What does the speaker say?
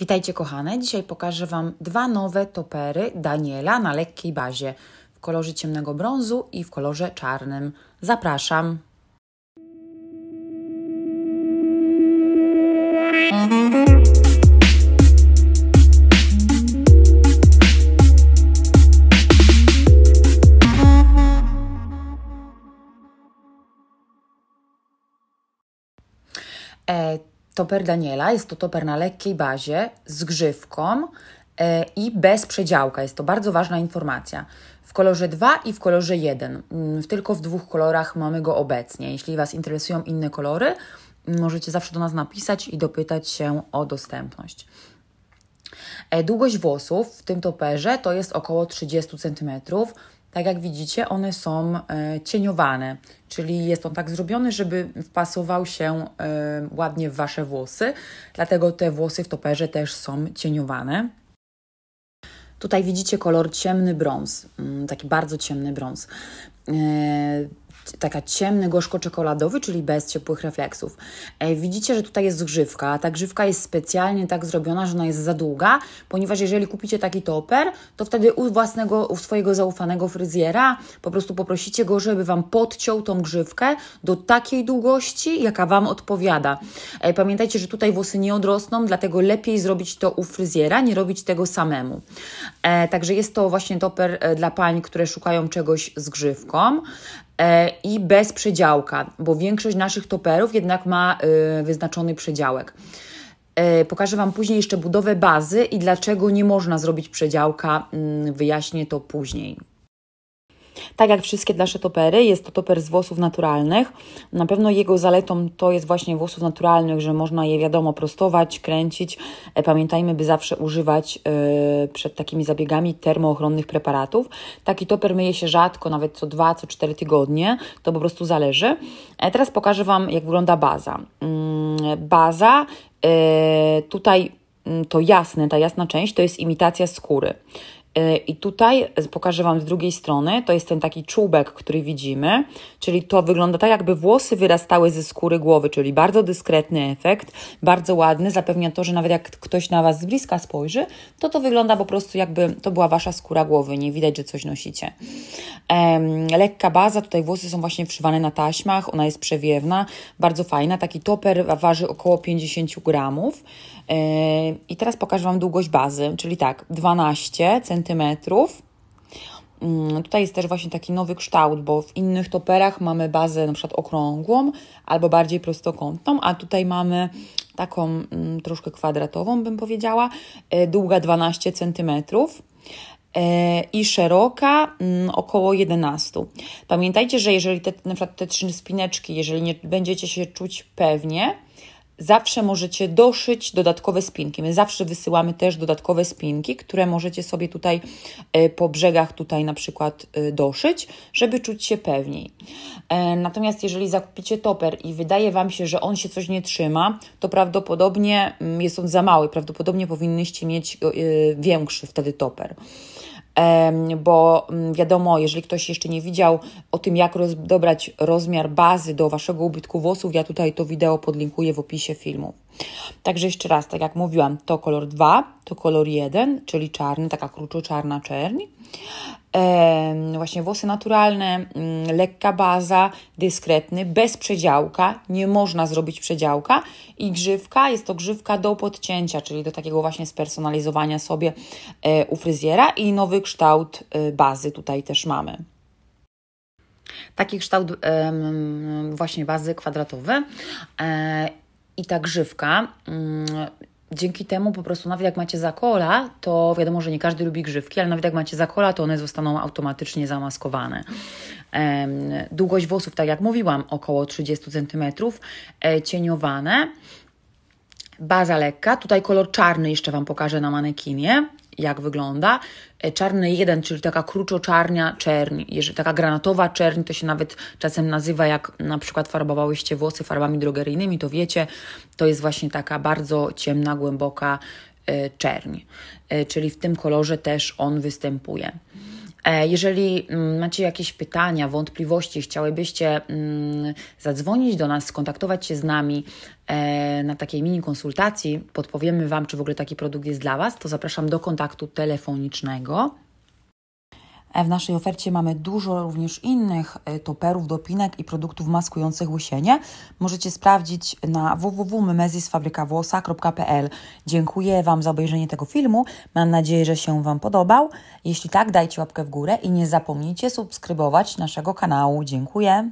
Witajcie kochane, dzisiaj pokażę Wam dwa nowe topery Daniela na lekkiej bazie w kolorze ciemnego brązu i w kolorze czarnym. Zapraszam! E toper Daniela. Jest to toper na lekkiej bazie z grzywką e, i bez przedziałka. Jest to bardzo ważna informacja. W kolorze 2 i w kolorze 1. Mm, tylko w dwóch kolorach mamy go obecnie. Jeśli Was interesują inne kolory, możecie zawsze do nas napisać i dopytać się o dostępność. E, długość włosów w tym toperze to jest około 30 cm tak jak widzicie, one są e, cieniowane, czyli jest on tak zrobiony, żeby wpasował się e, ładnie w Wasze włosy, dlatego te włosy w toperze też są cieniowane. Tutaj widzicie kolor ciemny brąz, mm, taki bardzo ciemny brąz. E, taka ciemny, gorzko-czekoladowy, czyli bez ciepłych refleksów. Widzicie, że tutaj jest grzywka. Ta grzywka jest specjalnie tak zrobiona, że ona jest za długa, ponieważ jeżeli kupicie taki toper, to wtedy u własnego, u swojego zaufanego fryzjera po prostu poprosicie go, żeby Wam podciął tą grzywkę do takiej długości, jaka Wam odpowiada. Pamiętajcie, że tutaj włosy nie odrosną, dlatego lepiej zrobić to u fryzjera, nie robić tego samemu. E, także jest to właśnie toper e, dla pań, które szukają czegoś z grzywką. E, i bez przedziałka, bo większość naszych toperów jednak ma y, wyznaczony przedziałek. E, pokażę Wam później jeszcze budowę bazy i dlaczego nie można zrobić przedziałka, mm, wyjaśnię to później. Tak jak wszystkie nasze topery, jest to toper z włosów naturalnych. Na pewno jego zaletą to jest właśnie włosów naturalnych, że można je wiadomo prostować, kręcić. E, pamiętajmy, by zawsze używać yy, przed takimi zabiegami termoochronnych preparatów. Taki toper myje się rzadko, nawet co 2, co 4 tygodnie. To po prostu zależy. E, teraz pokażę Wam, jak wygląda baza. Yy, baza yy, tutaj mm, to jasne, ta jasna część to jest imitacja skóry. I tutaj pokażę Wam z drugiej strony, to jest ten taki czubek, który widzimy, czyli to wygląda tak, jakby włosy wyrastały ze skóry głowy, czyli bardzo dyskretny efekt, bardzo ładny, zapewnia to, że nawet jak ktoś na Was z bliska spojrzy, to to wygląda po prostu jakby to była Wasza skóra głowy, nie widać, że coś nosicie lekka baza, tutaj włosy są właśnie wszywane na taśmach, ona jest przewiewna, bardzo fajna. Taki toper waży około 50 gramów. I teraz pokażę Wam długość bazy, czyli tak, 12 centymetrów. Mm, tutaj jest też właśnie taki nowy kształt, bo w innych toperach mamy bazę na przykład okrągłą albo bardziej prostokątną, a tutaj mamy taką mm, troszkę kwadratową, bym powiedziała, e, długa 12 centymetrów. E, i szeroka mm, około 11. Pamiętajcie, że jeżeli te, na przykład te trzy spineczki, jeżeli nie będziecie się czuć pewnie, Zawsze możecie doszyć dodatkowe spinki. My zawsze wysyłamy też dodatkowe spinki, które możecie sobie tutaj e, po brzegach tutaj na przykład e, doszyć, żeby czuć się pewniej. E, natomiast jeżeli zakupicie toper i wydaje Wam się, że on się coś nie trzyma, to prawdopodobnie mm, jest on za mały. Prawdopodobnie powinnyście mieć większy wtedy toper bo mm, wiadomo, jeżeli ktoś jeszcze nie widział o tym, jak roz, dobrać rozmiar bazy do Waszego ubytku włosów, ja tutaj to wideo podlinkuję w opisie filmu. Także jeszcze raz, tak jak mówiłam, to kolor 2, to kolor 1, czyli czarny, taka kruczo-czarna czerni właśnie włosy naturalne, mm, lekka baza, dyskretny, bez przedziałka, nie można zrobić przedziałka i grzywka, jest to grzywka do podcięcia, czyli do takiego właśnie spersonalizowania sobie e, u fryzjera i nowy kształt e, bazy tutaj też mamy. Taki kształt właśnie bazy kwadratowy e, i ta grzywka mm, dzięki temu po prostu no, nawet jak macie zakola, to wiadomo, że nie każdy lubi grzywki, ale nawet jak macie zakola, to one zostaną automatycznie zamaskowane. Długość włosów, tak jak mówiłam, około 30 cm, e, cieniowane. Baza lekka, tutaj kolor czarny jeszcze Wam pokażę na manekinie jak wygląda. E, czarny 1, czyli taka kruczo-czarnia czerni, jeżeli taka granatowa czerni, to się nawet czasem nazywa, jak na przykład farbowałyście włosy farbami drogeryjnymi, to wiecie, to jest właśnie taka bardzo ciemna, głęboka e, czerni. E, czyli w tym kolorze też on występuje. E, jeżeli mm, macie jakieś pytania, wątpliwości, chciałybyście mm, zadzwonić do nas, skontaktować się z nami e, na takiej mini konsultacji, podpowiemy Wam, czy w ogóle taki produkt jest dla Was, to zapraszam do kontaktu telefonicznego E, w naszej ofercie mamy dużo również innych e, toperów, dopinek i produktów maskujących łysienie. Możecie sprawdzić na www.memezisfabrykawłosa.pl. Dziękuję Wam za obejrzenie tego filmu. Mam nadzieję, że się Wam podobał. Jeśli tak, dajcie łapkę w górę i nie zapomnijcie subskrybować naszego kanału. Dziękuję.